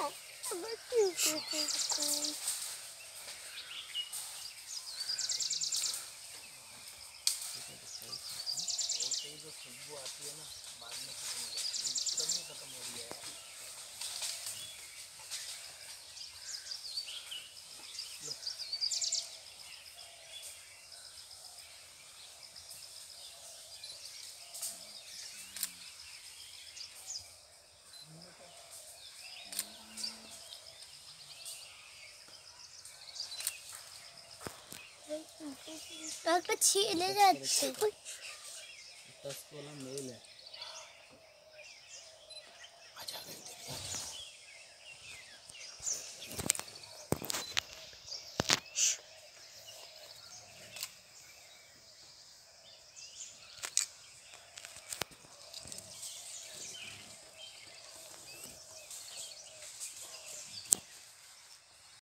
जो खुशबू आती है ना बाद में और छीले जाते दस वाला मेल है